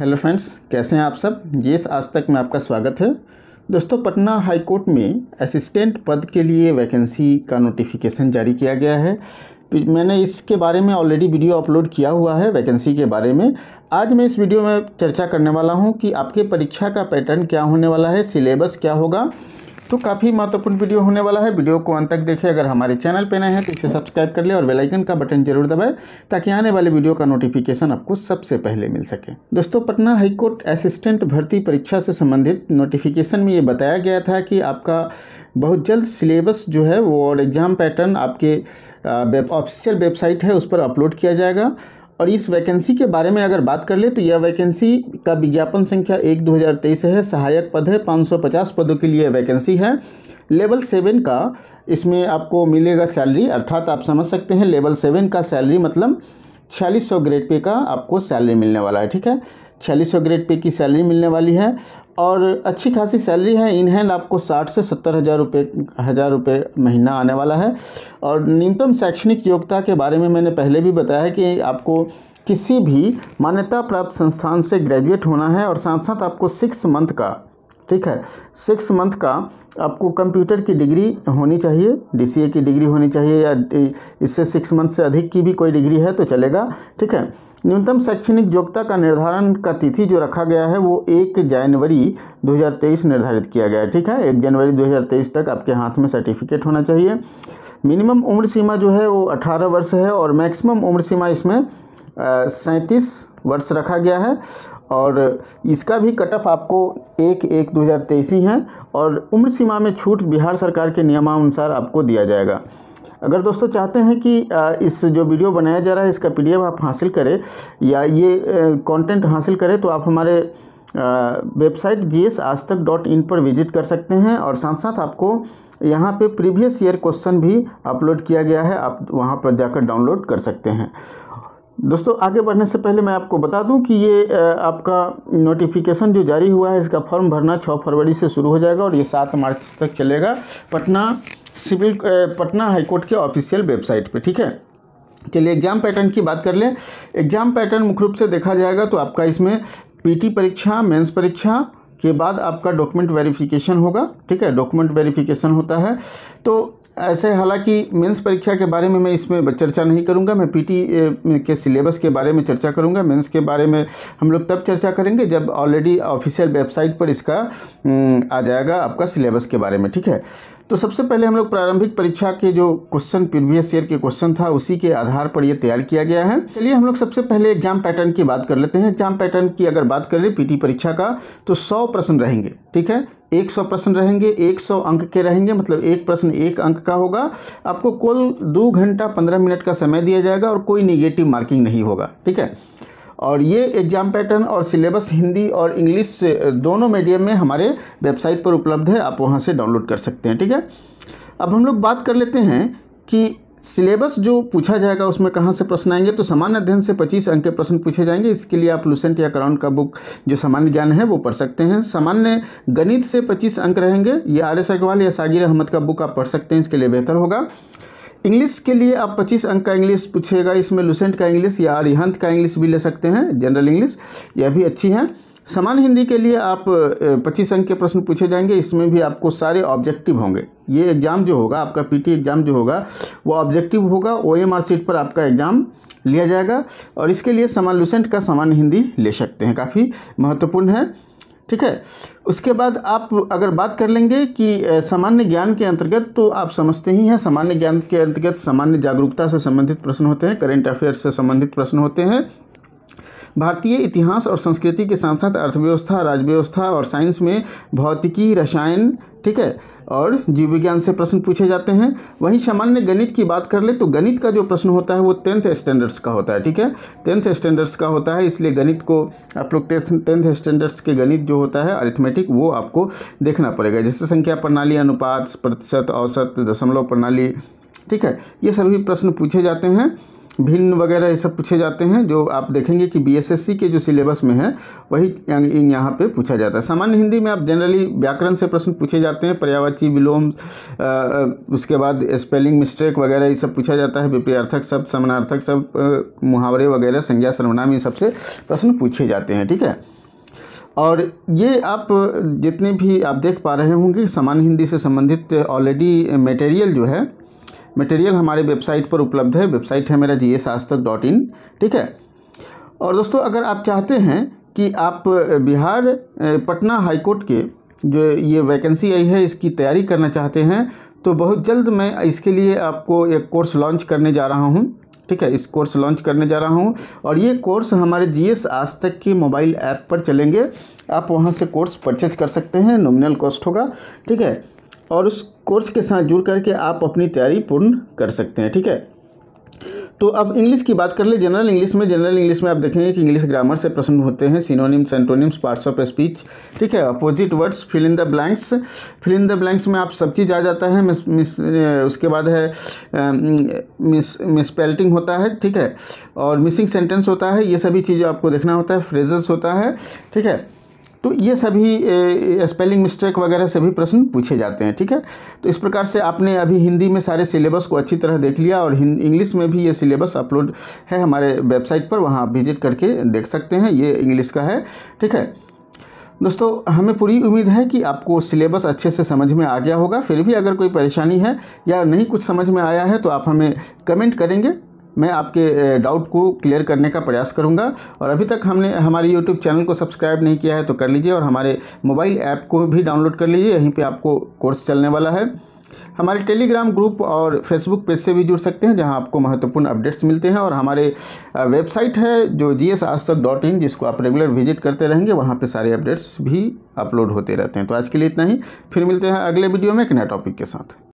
hello friends कैसे हैं आप सब ये आज तक में आपका स्वागत है दोस्तों पटना हाई कोर्ट में असिस्टेंट पद के लिए वैकेंसी का नोटिफिकेशन जारी किया गया है मैंने इसके बारे में ऑलरेडी वीडियो अपलोड किया हुआ है वैकेंसी के बारे में आज मैं इस वीडियो में चर्चा करने वाला हूँ कि आपके परीक्षा का पैटर्न क्या होने वाला है सिलेबस क्या होगा तो काफ़ी महत्वपूर्ण वीडियो होने वाला है वीडियो को अंत तक देखें अगर हमारे चैनल पर नए हैं तो इसे सब्सक्राइब कर ले और बेलाइकन का बटन जरूर दबाएं ताकि आने वाले वीडियो का नोटिफिकेशन आपको सबसे पहले मिल सके दोस्तों पटना हाईकोर्ट असिस्टेंट भर्ती परीक्षा से संबंधित नोटिफिकेशन में ये बताया गया था कि आपका बहुत जल्द सिलेबस जो है वो और एग्ज़ाम पैटर्न आपके ऑफिशियल वेबसाइट है उस पर अपलोड किया जाएगा और इस वैकेंसी के बारे में अगर बात कर ले तो यह वैकेंसी का विज्ञापन संख्या एक दो हज़ार तेईस है सहायक पद है पाँच सौ पचास पदों के लिए वैकेंसी है लेवल सेवन का इसमें आपको मिलेगा सैलरी अर्थात आप समझ सकते हैं लेवल सेवन का सैलरी मतलब छियालीस सौ ग्रेड पे का आपको सैलरी मिलने वाला है ठीक है छियालीस सौ ग्रेड पे की सैलरी मिलने वाली है और अच्छी खासी सैलरी है इन हैंड आपको साठ से सत्तर हज़ार रुपये हज़ार रुपये महीना आने वाला है और न्यूनतम शैक्षणिक योग्यता के बारे में मैंने पहले भी बताया है कि आपको किसी भी मान्यता प्राप्त संस्थान से ग्रेजुएट होना है और साथ साथ आपको सिक्स मंथ का ठीक है सिक्स मंथ का आपको कंप्यूटर की डिग्री होनी चाहिए डीसीए की डिग्री होनी चाहिए या इससे सिक्स मंथ से अधिक की भी कोई डिग्री है तो चलेगा ठीक है न्यूनतम शैक्षणिक योग्यता का निर्धारण का तिथि जो रखा गया है वो एक जनवरी 2023 निर्धारित किया गया है ठीक है एक जनवरी 2023 तक आपके हाथ में सर्टिफिकेट होना चाहिए मिनिमम उम्र सीमा जो है वो अठारह वर्ष है और मैक्सिमम उम्र सीमा इसमें सैंतीस वर्ष रखा गया है और इसका भी कट ऑफ आपको एक एक दो हज़ार तेईस ही है और उम्र सीमा में छूट बिहार सरकार के नियमानुसार आपको दिया जाएगा अगर दोस्तों चाहते हैं कि इस जो वीडियो बनाया जा रहा है इसका पीडीएफ आप हासिल करें या ये कंटेंट हासिल करें तो आप हमारे वेबसाइट जी एस आज तक डॉट इन पर विजिट कर सकते हैं और साथ साथ आपको यहाँ पे प्रीवियस ईयर क्वेश्चन भी अपलोड किया गया है आप वहाँ पर जाकर डाउनलोड कर सकते हैं दोस्तों आगे बढ़ने से पहले मैं आपको बता दूं कि ये आपका नोटिफिकेशन जो जारी हुआ है इसका फॉर्म भरना छः फरवरी से शुरू हो जाएगा और ये सात मार्च तक चलेगा पटना सिविल पटना हाईकोर्ट के ऑफिशियल वेबसाइट पे ठीक है चलिए एग्ज़ाम पैटर्न की बात कर लें एग्ज़ाम पैटर्न मुख्य रूप से देखा जाएगा तो आपका इसमें पीटी परीक्षा मेंस परीक्षा के बाद आपका डॉक्यूमेंट वेरिफिकेशन होगा ठीक है डॉक्यूमेंट वेरिफिकेशन होता है तो ऐसे हालांकि मेंस परीक्षा के बारे में मैं इसमें चर्चा नहीं करूंगा मैं पीटी के सिलेबस के बारे में चर्चा करूंगा मेंस के बारे में हम लोग तब चर्चा करेंगे जब ऑलरेडी ऑफिशियल वेबसाइट पर इसका आ जाएगा आपका सिलेबस के बारे में ठीक है तो सबसे पहले हम लोग प्रारंभिक परीक्षा के जो क्वेश्चन प्रीवियस ईयर के क्वेश्चन था उसी के आधार पर ये तैयार किया गया है चलिए हम लोग सबसे पहले एग्जाम पैटर्न की बात कर लेते हैं एग्जाम पैटर्न की अगर बात करें पीटी परीक्षा का तो सौ प्रश्न रहेंगे ठीक है एक सौ प्रश्न रहेंगे एक सौ अंक के रहेंगे मतलब एक प्रश्न एक अंक का होगा आपको कुल दो घंटा पंद्रह मिनट का समय दिया जाएगा और कोई निगेटिव मार्किंग नहीं होगा ठीक है और ये एग्ज़ाम पैटर्न और सिलेबस हिंदी और इंग्लिश दोनों मीडियम में हमारे वेबसाइट पर उपलब्ध है आप वहाँ से डाउनलोड कर सकते हैं ठीक है अब हम लोग बात कर लेते हैं कि सिलेबस जो पूछा जाएगा उसमें कहाँ से प्रश्न आएंगे तो सामान्य अध्ययन से 25 अंक के प्रश्न पूछे जाएंगे इसके लिए आप लुसेंट या कराउन का बुक जो सामान्य ज्ञान है वो पढ़ सकते हैं सामान्य गणित से 25 अंक रहेंगे ये आर एस अग्रवाल या सागिर अहमद का बुक आप पढ़ सकते हैं इसके लिए बेहतर होगा इंग्लिश के लिए आप 25 अंक का इंग्लिश पूछेगा इसमें लुसेंट का इंग्लिश या अरिहंत का इंग्लिश भी ले सकते हैं जनरल इंग्लिश यह भी अच्छी है सामान्य हिंदी के लिए आप 25 अंक के प्रश्न पूछे जाएंगे इसमें भी आपको सारे ऑब्जेक्टिव होंगे ये एग्ज़ाम जो होगा आपका पीटी एग्ज़ाम जो होगा वो ऑब्जेक्टिव होगा आर सीट पर आपका एग्ज़ाम लिया जाएगा और इसके लिए समान लुसेंट का सामान्य हिंदी ले सकते हैं काफ़ी महत्वपूर्ण है ठीक है उसके बाद आप अगर बात कर लेंगे कि सामान्य ज्ञान के अंतर्गत तो आप समझते ही हैं सामान्य ज्ञान के अंतर्गत सामान्य जागरूकता से संबंधित प्रश्न होते हैं करेंट अफेयर्स से संबंधित प्रश्न होते हैं भारतीय इतिहास और संस्कृति के साथ साथ अर्थव्यवस्था राजव्यवस्था और साइंस में भौतिकी रसायन ठीक है और जीव विज्ञान से प्रश्न पूछे जाते हैं वहीं सामान्य गणित की बात कर ले तो गणित का जो प्रश्न होता है वो टेंथ स्टैंडर्ड्स का होता है ठीक है टेंथ स्टैंडर्ड्स का होता है इसलिए गणित को आप लोग टेंथ स्टैंडर्ड्स के गणित जो होता है अरिथमेटिक वो आपको देखना पड़ेगा जैसे संख्या प्रणाली अनुपात प्रतिशत औसत दशमलव प्रणाली ठीक है ये सभी प्रश्न पूछे जाते हैं भिन्न वगैरह ये सब पूछे जाते हैं जो आप देखेंगे कि बीएसएससी के जो सिलेबस में है वही इन यहाँ पे पूछा जाता है सामान्य हिंदी में आप जनरली व्याकरण से प्रश्न पूछे जाते हैं पर्यावाची विलोम उसके बाद स्पेलिंग मिस्टेक वगैरह ये सब पूछा जाता है विपर्यार्थक शब्द समानार्थक शब्द मुहावरे वगैरह संज्ञा सर्वनाम ये सबसे प्रश्न पूछे जाते हैं ठीक है और ये आप जितने भी आप देख पा रहे होंगे सामान्य हिंदी से संबंधित ऑलरेडी मटेरियल जो है मटेरियल हमारे वेबसाइट पर उपलब्ध है वेबसाइट है मेरा जी एस आज तक डॉट इन ठीक है और दोस्तों अगर आप चाहते हैं कि आप बिहार पटना हाईकोर्ट के जो ये वैकेंसी आई है इसकी तैयारी करना चाहते हैं तो बहुत जल्द मैं इसके लिए आपको एक कोर्स लॉन्च करने जा रहा हूँ ठीक है इस कोर्स लॉन्च करने जा रहा हूँ और ये कोर्स हमारे जीएस आज तक के मोबाइल ऐप पर चलेंगे आप वहाँ से कोर्स परचेज कर सकते हैं नोमिनल कॉस्ट होगा ठीक है और उस कोर्स के साथ जुड़ करके आप अपनी तैयारी पूर्ण कर सकते हैं ठीक है तो अब इंग्लिश की बात कर ले जनरल इंग्लिश में जनरल इंग्लिश में आप देखेंगे कि इंग्लिश ग्रामर से प्रश्न होते हैं synonyms antonyms parts of speech ठीक है opposite words fill in the blanks fill in the blanks में आप सब चीज़ आ जाता है मिस मिस उसके बाद है मिस मिसपेल्टिंग होता है ठीक है और मिसिंग सेंटेंस होता है ये सभी चीज़ें आपको देखना होता है फ्रेजेस होता है ठीक है तो ये सभी स्पेलिंग मिस्टेक वगैरह सभी प्रश्न पूछे जाते हैं ठीक है तो इस प्रकार से आपने अभी हिंदी में सारे सिलेबस को अच्छी तरह देख लिया और इंग्लिश में भी ये सिलेबस अपलोड है हमारे वेबसाइट पर वहाँ आप विजिट करके देख सकते हैं ये इंग्लिश का है ठीक है दोस्तों हमें पूरी उम्मीद है कि आपको सिलेबस अच्छे से समझ में आ गया होगा फिर भी अगर कोई परेशानी है या नहीं कुछ समझ में आया है तो आप हमें कमेंट करेंगे मैं आपके डाउट को क्लियर करने का प्रयास करूंगा और अभी तक हमने हमारे यूट्यूब चैनल को सब्सक्राइब नहीं किया है तो कर लीजिए और हमारे मोबाइल ऐप को भी डाउनलोड कर लीजिए यहीं पे आपको कोर्स चलने वाला है हमारे टेलीग्राम ग्रुप और फेसबुक पेज से भी जुड़ सकते हैं जहां आपको महत्वपूर्ण अपडेट्स मिलते हैं और हमारे वेबसाइट है जो जी एस आज तक डॉट इन जिसको आप रेगुलर विजिट करते रहेंगे वहाँ पर सारे अपडेट्स भी अपलोड होते रहते हैं तो आज के लिए इतना ही फिर मिलते हैं अगले वीडियो में एक नए टॉपिक के साथ